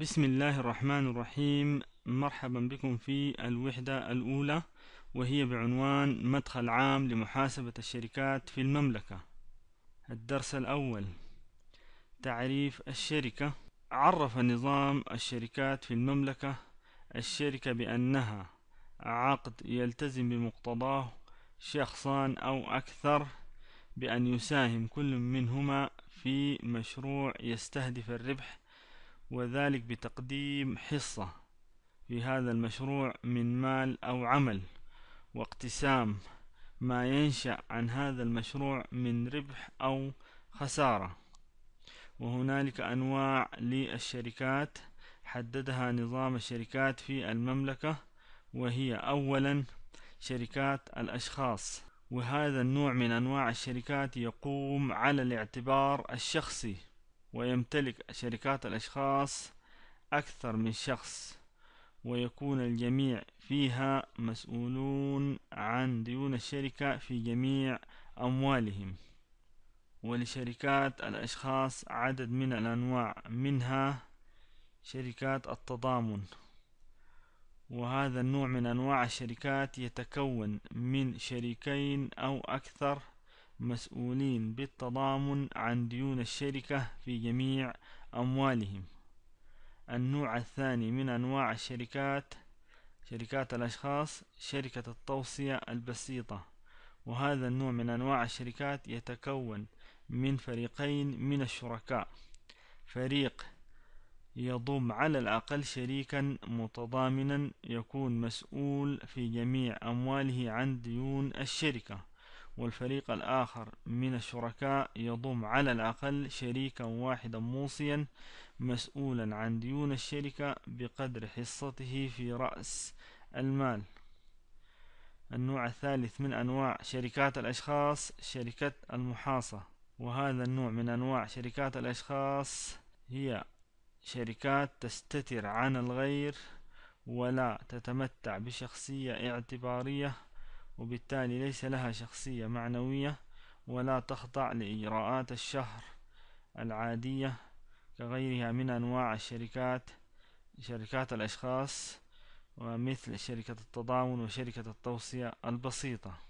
بسم الله الرحمن الرحيم مرحبا بكم في الوحدة الأولى وهي بعنوان مدخل عام لمحاسبة الشركات في المملكة الدرس الأول تعريف الشركة عرف نظام الشركات في المملكة الشركة بأنها عقد يلتزم بمقتضاه شخصان أو أكثر بأن يساهم كل منهما في مشروع يستهدف الربح وذلك بتقديم حصة في هذا المشروع من مال أو عمل واقتسام ما ينشأ عن هذا المشروع من ربح أو خسارة وهنالك أنواع للشركات حددها نظام الشركات في المملكة وهي أولا شركات الأشخاص وهذا النوع من أنواع الشركات يقوم على الاعتبار الشخصي ويمتلك شركات الأشخاص أكثر من شخص ويكون الجميع فيها مسؤولون عن ديون الشركة في جميع أموالهم ولشركات الأشخاص عدد من الأنواع منها شركات التضامن وهذا النوع من أنواع الشركات يتكون من شريكين أو أكثر مسؤولين بالتضامن عن ديون الشركة في جميع أموالهم النوع الثاني من أنواع الشركات شركات الأشخاص شركة التوصية البسيطة وهذا النوع من أنواع الشركات يتكون من فريقين من الشركاء فريق يضم على الأقل شريكا متضامنا يكون مسؤول في جميع أمواله عن ديون الشركة والفريق الآخر من الشركاء يضم على الأقل شريكا واحدا موصيا مسؤولا عن ديون الشركة بقدر حصته في رأس المال النوع الثالث من أنواع شركات الأشخاص شركة المحاصة وهذا النوع من أنواع شركات الأشخاص هي شركات تستتر عن الغير ولا تتمتع بشخصية اعتبارية وبالتالي ليس لها شخصية معنوية ولا تخضع لإجراءات الشهر العادية كغيرها من أنواع الشركات شركات الأشخاص ومثل شركة التضامن وشركة التوصية البسيطة